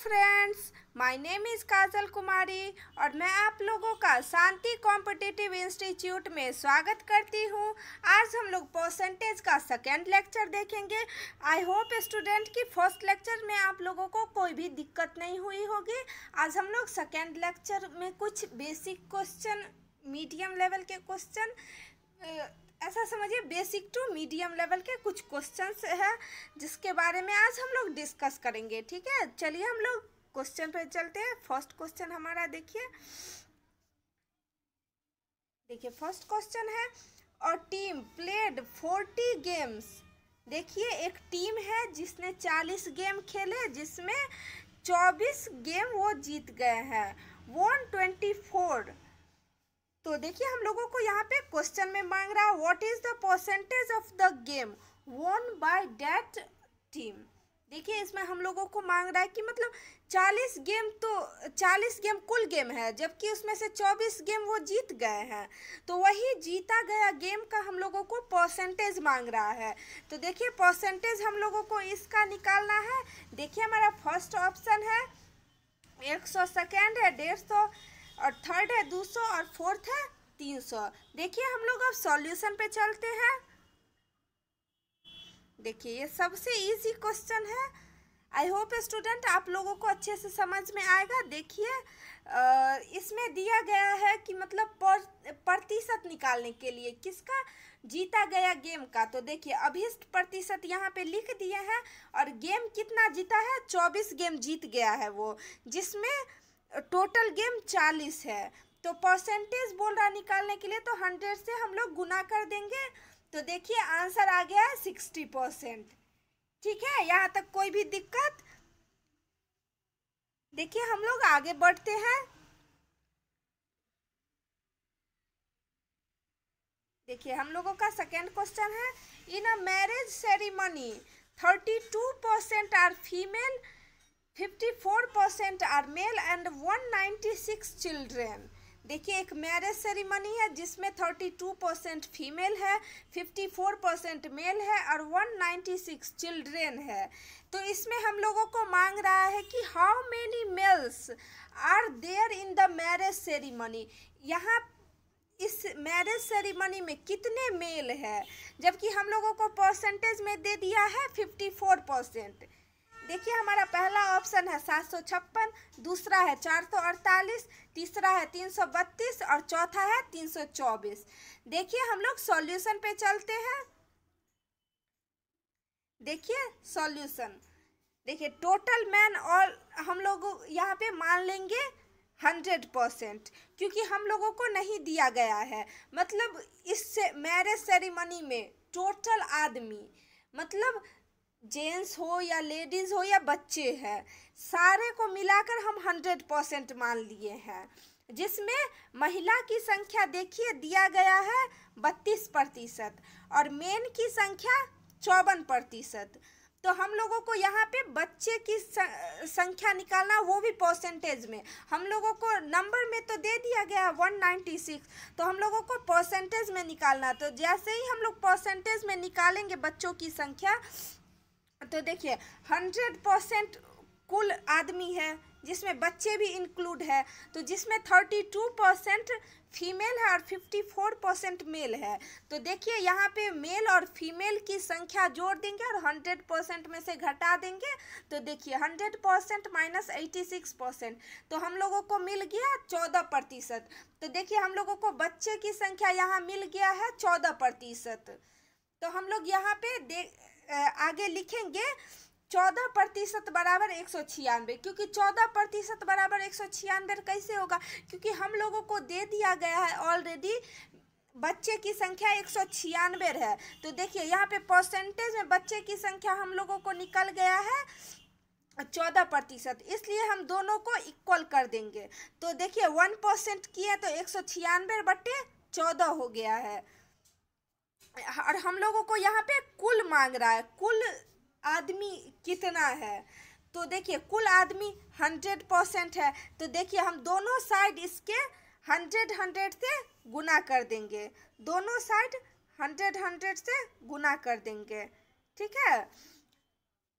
friends my name is Kajal Kumari और मैं आप लोगों का शांति कॉम्पिटिटिव इंस्टीट्यूट में स्वागत करती हूँ आज हम लोग परसेंटेज का सेकेंड लेक्चर देखेंगे आई होप स्टूडेंट की फर्स्ट लेक्चर में आप लोगों को कोई भी दिक्कत नहीं हुई होगी आज हम लोग सेकेंड लेक्चर में कुछ बेसिक क्वेश्चन मीडियम लेवल के क्वेश्चन ऐसा समझिए बेसिक टू मीडियम लेवल के कुछ क्वेश्चंस है जिसके बारे में आज हम लोग डिस्कस करेंगे ठीक है चलिए हम लोग क्वेश्चन पे चलते हैं फर्स्ट क्वेश्चन हमारा देखिए देखिए फर्स्ट क्वेश्चन है और टीम प्लेड फोर्टी गेम्स देखिए एक टीम है जिसने चालीस गेम खेले जिसमें चौबीस गेम वो जीत गए हैं वन ट्वेंटी फोर तो देखिए हम लोगों को यहाँ पे क्वेश्चन में मांग रहा है what is the percentage of the game won by that team देखिए इसमें हम लोगों को मांग रहा है कि मतलब 40 गेम तो 40 गेम कुल गेम है जबकि उसमें से 24 गेम वो जीत गए हैं तो वही जीता गया गेम का हम लोगों को परसेंटेज मांग रहा है तो देखिए परसेंटेज हम लोगों को इसका निकालना है देखिए हमारा फर्स्ट ऑप्शन है एक सौ सेकेंड है डेढ़ सौ और थर्ड है दो सौ और फोर्थ है तीन सौ देखिए हम लोग अब सॉल्यूशन पे चलते हैं देखिए ये सबसे इजी क्वेश्चन है आई होप स्टूडेंट आप लोगों को अच्छे से समझ में आएगा देखिए इसमें दिया गया है कि मतलब प्रतिशत निकालने के लिए किसका जीता गया गेम का तो देखिए अभिष्ट प्रतिशत यहाँ पे लिख दिया है और गेम कितना जीता है चौबीस गेम जीत गया है वो जिसमें टोटल गेम चालीस है तो परसेंटेज बोल रहा निकालने के लिए तो हंड्रेड से हम लोग गुना कर देंगे तो देखिए आंसर आ गया है सिक्सटी परसेंट ठीक है यहाँ तक कोई भी दिक्कत देखिए हम लोग आगे बढ़ते हैं देखिए हम लोगों का सेकेंड क्वेश्चन है in a marriage ceremony thirty two percent are female 54% are male and 196 children देखिए एक मैरिज सेरेमनी है जिसमें 32 परसेंट फीमेल है 54 परसेंट मेल है और 196 चिल्ड्रेन है तो इसमें हम लोगों को मांग रहा है कि how many males are there in the marriage ceremony यहाँ इस मैरिज सेरेमनी में कितने मेल है जबकि हम लोगों को परसेंटेज में दे दिया है 54 परसेंट देखिए हमारा पहला ऑप्शन है सात सौ छप्पन दूसरा है चार सौ अड़तालीस तीसरा है तीन सौ बत्तीस और चौथा है तीन सौ चौबीस देखिए हम लोग सॉल्यूशन पे चलते हैं देखिए सॉल्यूशन देखिए टोटल मैन और हम लोग यहाँ पे मान लेंगे हंड्रेड परसेंट क्योंकि हम लोगों को नहीं दिया गया है मतलब इससे मैरिज सेरेमनी में टोटल आदमी मतलब जेंट्स हो या लेडीज़ हो या बच्चे हैं सारे को मिलाकर हम हंड्रेड परसेंट मान लिए हैं जिसमें महिला की संख्या देखिए दिया गया है बत्तीस प्रतिशत और मेन की संख्या चौवन प्रतिशत तो हम लोगों को यहाँ पे बच्चे की संख्या निकालना वो भी परसेंटेज में हम लोगों को नंबर में तो दे दिया गया वन नाइन्टी सिक्स तो हम लोगों को परसेंटेज में निकालना तो जैसे ही हम लोग परसेंटेज में निकालेंगे बच्चों की संख्या तो देखिए हंड्रेड परसेंट कुल आदमी है जिसमें बच्चे भी इंक्लूड है तो जिसमें थर्टी टू परसेंट फीमेल है और फिफ्टी फोर परसेंट मेल है तो देखिए यहाँ पे मेल और फीमेल की संख्या जोड़ देंगे और हंड्रेड परसेंट में से घटा देंगे तो देखिए hundred percent minus eighty six percent तो हम लोगों को मिल गया चौदह प्रतिशत तो देखिए हम लोगों को बच्चे की संख्या यहाँ मिल गया है चौदह प्रतिशत तो हम लोग यहाँ पे देख आगे लिखेंगे चौदह प्रतिशत बराबर एक सौ छियानवे क्योंकि चौदह प्रतिशत बराबर एक सौ छियानवे कैसे होगा क्योंकि हम लोगों को दे दिया गया है ऑलरेडी बच्चे की संख्या एक सौ छियानवे है तो देखिए यहाँ पे परसेंटेज में बच्चे की संख्या हम लोगों को निकल गया है चौदह प्रतिशत इसलिए हम दोनों को इक्वल कर देंगे तो देखिए वन परसेंट किया तो एक सौ छियानवे बटे चौदह हो गया है और हम लोगों को यहाँ पे कुल मांग रहा है कुल आदमी कितना है तो देखिए कुल आदमी हंड्रेड परसेंट है तो देखिए हम दोनों साइड इसके हंड्रेड हंड्रेड से गुना कर देंगे दोनों साइड हंड्रेड हंड्रेड से गुना कर देंगे ठीक है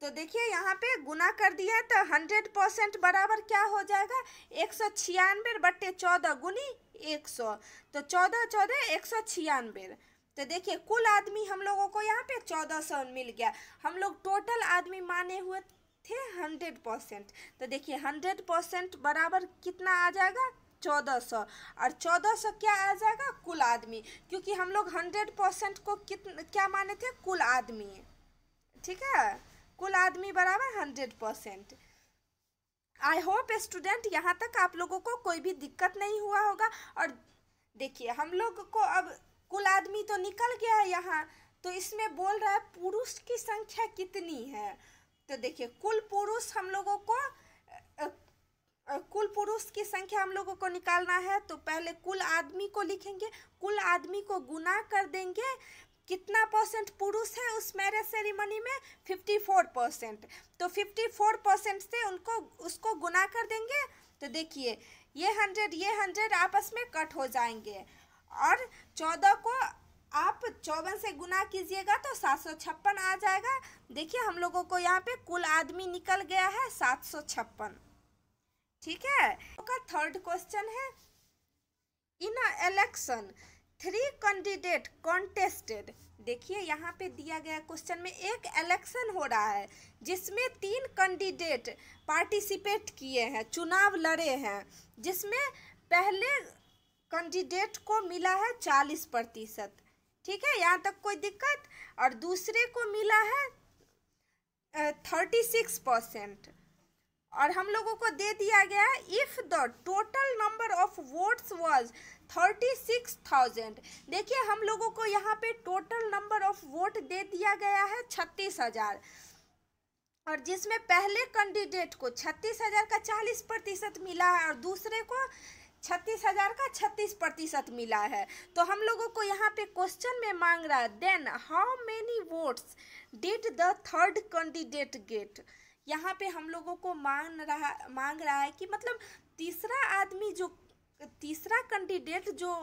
तो देखिए यहाँ पे गुना कर दिया तो हंड्रेड परसेंट बराबर क्या हो जाएगा एक सौ छियानवे बट्टे चौदह गुनी एक सौ तो चौदह चौदह एक सौ छियानवे तो देखिए कुल आदमी हम लोगों को यहाँ पे चौदह सौ मिल गया हम लोग टोटल आदमी माने हुए थे हंड्रेड परसेंट तो देखिए हंड्रेड परसेंट बराबर कितना आ जाएगा चौदह सौ और चौदह सौ क्या आ जाएगा कुल आदमी क्योंकि हम लोग हंड्रेड परसेंट को कितना क्या माने थे कुल आदमी ठीक है कुल आदमी बराबर hundred percent I hope student यहाँ तक आप लोगों को कोई भी दिक्कत नहीं हुआ होगा और देखिए हम लोग को अब कुल आदमी तो निकल गया है यहाँ तो इसमें बोल रहा है पुरुष की संख्या कितनी है तो देखिए कुल पुरुष हम लोगों को कुल पुरुष की संख्या हम लोगों को निकालना है तो पहले कुल आदमी को लिखेंगे कुल आदमी को गुना कर देंगे कितना परसेंट पुरुष है उस मैरिज सेरेमनी में फिफ्टी फोर परसेंट तो फिफ्टी फोर परसेंट से उनको उसको गुना कर देंगे तो देखिए ये हंड्रेड ये हंड्रेड आपस में कट हो जाएंगे और चौदह को आप चौवन से गुना कीजिएगा तो सात सौ छप्पन आ जाएगा देखिए हम लोगों को यहाँ पे कुल आदमी निकल गया है सात सौ छप्पन ठीक है का थर्ड क्वेश्चन है in election three candidate contested देखिए यहाँ पे दिया गया क्वेश्चन में एक इलेक्शन हो रहा है जिसमें तीन कैंडिडेट पार्टिसिपेट किए हैं चुनाव लड़े हैं जिसमें पहले कैंडिडेट को मिला है चालीस प्रतिशत ठीक है यहाँ तक कोई दिक्कत और दूसरे को मिला है थर्टी सिक्स परसेंट और हम लोगों को दे दिया गया है if the total number of votes was thirty six thousand देखिए हम लोगों को यहाँ पे टोटल नंबर ऑफ वोट दे दिया गया है छत्तीस हज़ार और जिसमें पहले कैंडिडेट को छत्तीस हज़ार का चालीस प्रतिशत मिला है और दूसरे को छत्तीस हज़ार का छत्तीस प्रतिशत मिला है तो हम लोगों को यहाँ पे क्वेश्चन में मांग रहा है then how many votes did the third candidate get यहाँ पे हम लोगों को मांग रहा मांग रहा है कि मतलब तीसरा आदमी जो तीसरा कैंडिडेट जो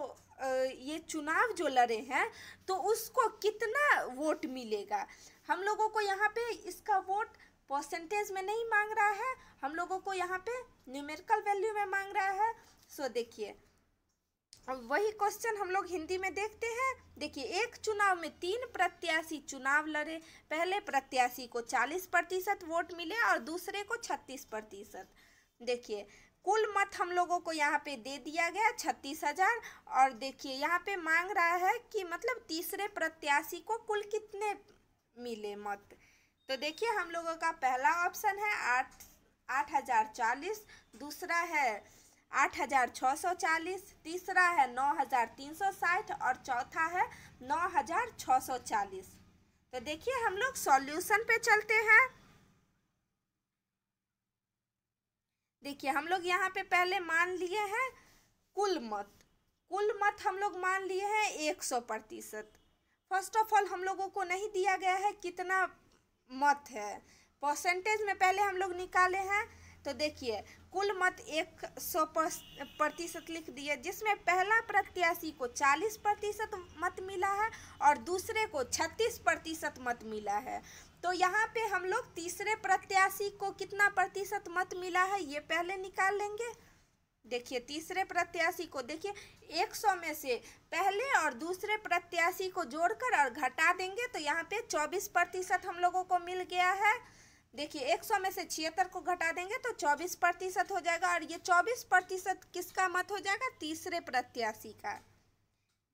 ये चुनाव जो लड़े हैं तो उसको कितना वोट मिलेगा हम लोगों को यहाँ पे इसका वोट परसेंटेज में नहीं मांग रहा है हम लोगों को यहाँ पे न्यूमेरिकल वैल्यू में मांग रहा है सो देखिए वही क्वेश्चन हम लोग हिंदी में देखते हैं देखिए एक चुनाव में तीन प्रत्याशी चुनाव लड़े पहले प्रत्याशी को 40 प्रतिशत वोट मिले और दूसरे को 36 प्रतिशत देखिए कुल मत हम लोगों को यहाँ पे दे दिया गया छत्तीस हजार और देखिए यहाँ पे मांग रहा है कि मतलब तीसरे प्रत्याशी को कुल कितने मिले मत तो देखिए हम लोगों का पहला ऑप्शन है आठ आठ हजार चालीस दूसरा है आठ हजार छः सौ चालीस तीसरा है नौ हजार तीन सौ साठ और चौथा है नौ हजार छः सौ चालीस तो देखिए हम लोग सॉल्यूशन पे चलते हैं देखिए हम लोग यहाँ पे पहले मान लिए हैं कुल मत कुल मत हम लोग मान लिए हैं एक सौ प्रतिशत फर्स्ट ऑफ ऑल हम लोगों को नहीं दिया गया है कितना मत है परसेंटेज में पहले हम लोग निकाले हैं तो देखिए कुल मत एक सौ प्रतिशत लिख दिए जिसमें पहला प्रत्याशी को 40 प्रतिशत मत मिला है और दूसरे को 36 प्रतिशत मत मिला है तो यहाँ पे हम लोग तीसरे प्रत्याशी को कितना प्रतिशत मत मिला है ये पहले निकाल लेंगे देखिए तीसरे प्रत्याशी को देखिए 100 में से पहले और दूसरे प्रत्याशी को जोड़कर और घटा देंगे तो यहाँ पे 24 प्रतिशत हम लोगों को मिल गया है देखिए 100 में से छिहत्तर को घटा देंगे तो 24 प्रतिशत हो जाएगा और ये 24 प्रतिशत किसका मत हो जाएगा तीसरे प्रत्याशी का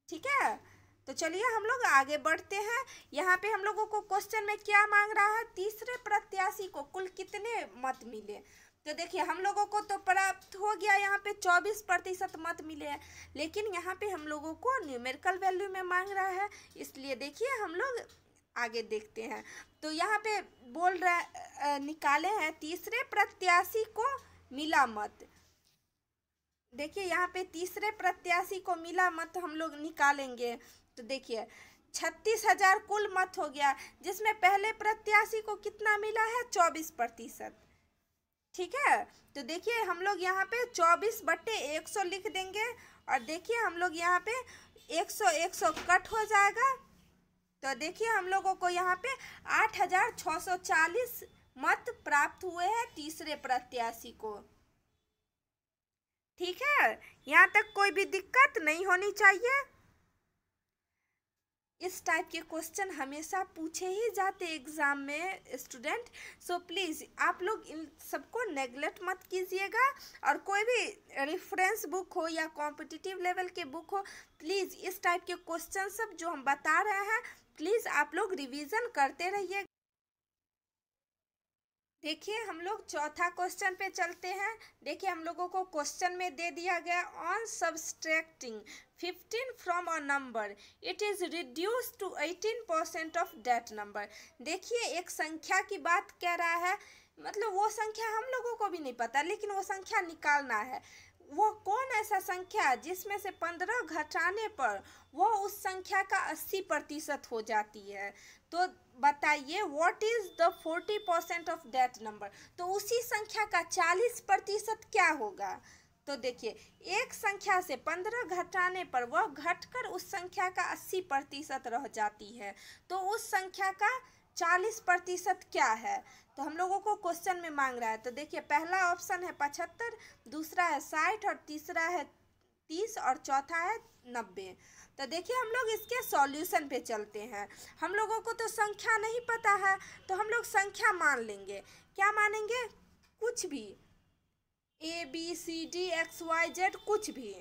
ठीक है तो चलिए हम लोग आगे बढ़ते हैं यहाँ पे हम लोगों को क्वेश्चन में क्या मांग रहा है तीसरे प्रत्याशी को कुल कितने मत मिले तो देखिए हम लोगों को तो प्राप्त हो गया यहाँ पे 24 प्रतिशत मत मिले हैं लेकिन यहाँ पे हम लोगों को न्यूमेरिकल वैल्यू में मांग रहा है इसलिए देखिए हम लोग आगे देखते हैं तो यहाँ पे बोल रहे निकाले हैं तीसरे प्रत्याशी को मिला मत देखिए यहाँ पे तीसरे प्रत्याशी को मिला मत हम लोग निकालेंगे तो देखिए छत्तीस हजार कुल मत हो गया जिसमें पहले प्रत्याशी को कितना मिला है चौबीस प्रतिशत ठीक है तो देखिए हम लोग यहाँ पे चौबीस बट्टे एक सौ लिख देंगे और देखिए हम लोग यहाँ पे एक सौ एक सौ कट हो जाएगा तो देखिए हम लोगों को यहाँ पे 8,640 मत प्राप्त हुए हैं तीसरे प्रत्याशी को ठीक है यहाँ तक कोई भी दिक्कत नहीं होनी चाहिए इस टाइप के क्वेश्चन हमेशा पूछे ही जाते एग्ज़ाम में स्टूडेंट सो प्लीज़ आप लोग इन सबको नेगलेक्ट मत कीजिएगा और कोई भी रेफरेंस बुक हो या कॉम्पिटिटिव लेवल के बुक हो प्लीज़ इस टाइप के क्वेश्चन सब जो हम बता रहे हैं प्लीज़ आप लोग रिवीजन करते रहिए देखिए हम लोग चौथा क्वेश्चन पे चलते हैं देखिए हम लोगों को क्वेश्चन में दे दिया गया on subtracting 15 from a number it is reduce to 18 percent of that number देखिए एक संख्या की बात कह रहा है मतलब वो संख्या हम लोगों को भी नहीं पता लेकिन वो संख्या निकालना है वह कौन ऐसा संख्या जिसमें से पंद्रह घटाने पर वह उस संख्या का अस्सी प्रतिशत हो जाती है तो बताइए what is the forty percent of that number तो उसी संख्या का चालीस प्रतिशत क्या होगा तो देखिए एक संख्या से पंद्रह घटाने पर वह घटकर उस संख्या का अस्सी प्रतिशत रह जाती है तो उस संख्या का चालीस प्रतिशत क्या है तो हम लोगों को क्वेश्चन में मांग रहा है तो देखिए पहला ऑप्शन है पचहत्तर दूसरा है साठ और तीसरा है तीस और चौथा है नब्बे तो देखिए हम लोग इसके सॉल्यूशन पे चलते हैं हम लोगों को तो संख्या नहीं पता है तो हम लोग संख्या मान लेंगे क्या मानेंगे कुछ भी A B C D X Y Z कुछ भी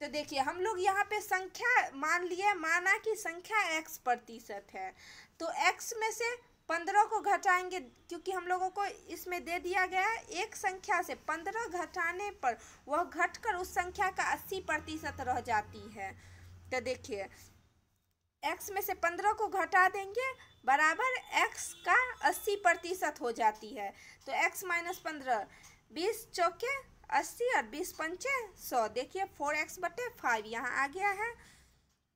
तो देखिए हम लोग यहाँ पे संख्या मान लिए माना कि संख्या एक्स प्रतिशत है तो एक्स में से पंद्रह को घटाएंगे क्योंकि हम लोगों को इसमें दे दिया गया है एक संख्या से पंद्रह घटाने पर वह घटकर उस संख्या का अस्सी प्रतिशत रह जाती है तो देखिए एक्स में से पंद्रह को घटा देंगे बराबर एक्स का अस्सी प्रतिशत हो जाती है तो एक्स माइनस पंद्रह बीस चौके अस्सी और बीस पंचे सौ देखिए फोर एक्स बटे फाइव यहाँ आ गया है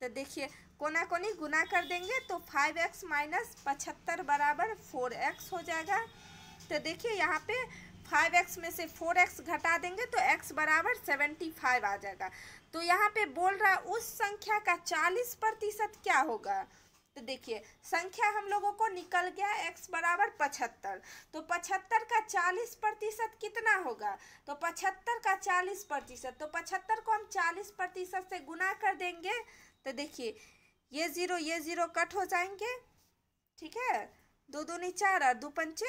तो देखिए कोना कोनी गुना कर देंगे तो फाइव एक्स माइनस पचहत्तर बराबर फोर एक्स हो जाएगा तो देखिए यहाँ पे फाइव एक्स में से फोर एक्स घटा देंगे तो एक्स बराबर सेवेंटी फाइव आ जाएगा तो यहाँ पे बोल रहा है उस संख्या का चालीस प्रतिशत क्या होगा तो देखिए संख्या हम लोगों को निकल गया x बराबर पचहत्तर तो पचहत्तर का चालीस प्रतिशत कितना होगा तो पचहत्तर का चालीस प्रतिशत तो पचहत्तर को हम चालीस प्रतिशत से गुना कर देंगे तो देखिए ये ज़ीरो ये ज़ीरो कट हो जाएंगे ठीक है दो दूनी चार और दो पंचे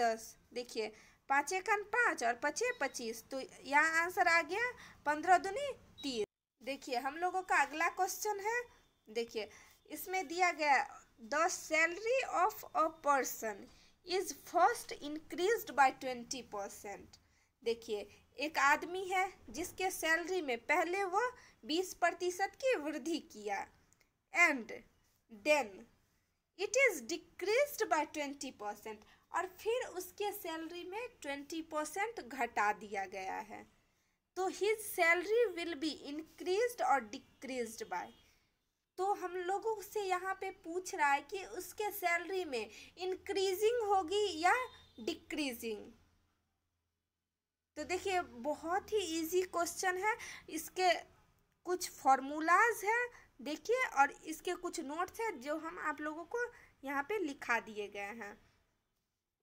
दस देखिए पाँच एकन पाँच और पचे पच्चीस तो यहाँ आंसर आ गया पंद्रह दूनी तीस देखिए हम लोगों का अगला क्वेश्चन है देखिए इसमें दिया गया the salary of a person is first increased by twenty percent देखिए एक आदमी है जिसके सैलरी में पहले वह बीस प्रतिशत की वृद्धि किया and then it is decrease by twenty percent और फिर उसके सैलरी में ट्वेंटी परसेंट घटा दिया गया है तो his salary will be increase और डिक्रीज बाय तो हम लोगों से यहाँ पे पूछ रहा है कि उसके सैलरी में इंक्रीजिंग होगी या डिक्रीजिंग तो देखिए बहुत ही इजी क्वेश्चन है इसके कुछ फॉर्मूलाज हैं देखिए और इसके कुछ नोट्स हैं जो हम आप लोगों को यहाँ पे लिखा दिए गए हैं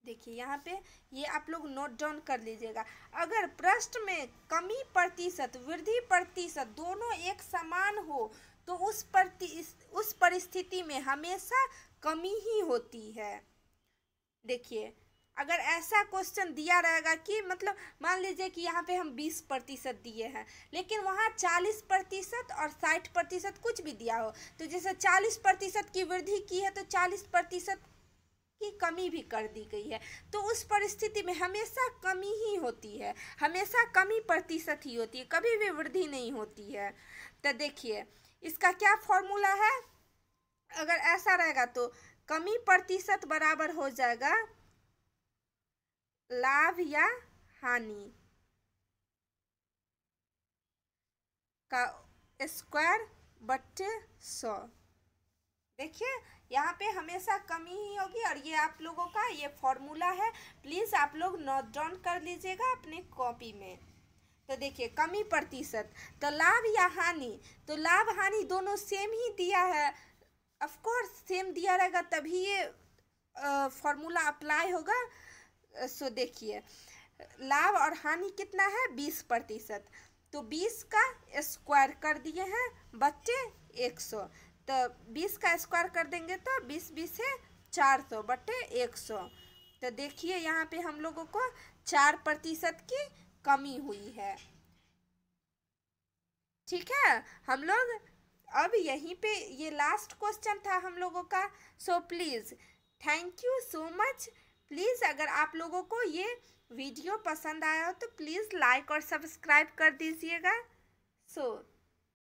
देखिए यहाँ पे ये आप लोग नोट डाउन कर लीजिएगा अगर प्रश्न में कमी प्रतिशत वृद्धि प्रतिशत दोनों एक समान हो तो उस प्रति उस परिस्थिति में हमेशा कमी ही होती है देखिए अगर ऐसा क्वेश्चन दिया रहेगा कि मतलब मान लीजिए कि यहाँ पे हम 20 प्रतिशत दिए हैं लेकिन वहाँ 40 प्रतिशत और 60 प्रतिशत कुछ भी दिया हो तो जैसे 40 प्रतिशत की वृद्धि की है तो 40 प्रतिशत की कमी भी कर दी गई है तो उस परिस्थिति में हमेशा कमी ही होती है हमेशा कमी प्रतिशत ही होती है कभी भी वृद्धि नहीं होती है तो देखिए इसका क्या फॉर्मूला है अगर ऐसा रहेगा तो कमी प्रतिशत बराबर हो जाएगा लाभ या हानि का स्क्वायर बट्टे सौ देखिए यहाँ पे हमेशा कमी ही होगी और ये आप लोगों का ये फॉर्मूला है प्लीज़ आप लोग नोट डाउन कर लीजिएगा अपने कॉपी में तो देखिए कमी प्रतिशत तो लाभ या हानि तो लाभ हानि दोनों सेम ही दिया है ऑफ कोर्स सेम दिया रहेगा तभी ये फॉर्मूला अप्लाई होगा सो देखिए लाभ और हानि कितना है बीस प्रतिशत तो बीस का स्क्वायर कर दिए हैं बच्चे एक सौ तो बीस का स्क्वायर कर देंगे तो बीस बीस है चार सौ बटे एक सौ तो देखिए यहाँ पे हम लोगों को चार प्रतिशत की कमी हुई है ठीक है हम लोग अब यहीं पे ये लास्ट क्वेश्चन था हम लोगों का so please thank you so much please अगर आप लोगों को ये वीडियो पसंद आया हो तो प्लीज़ लाइक और सब्सक्राइब कर दीजिएगा सो so,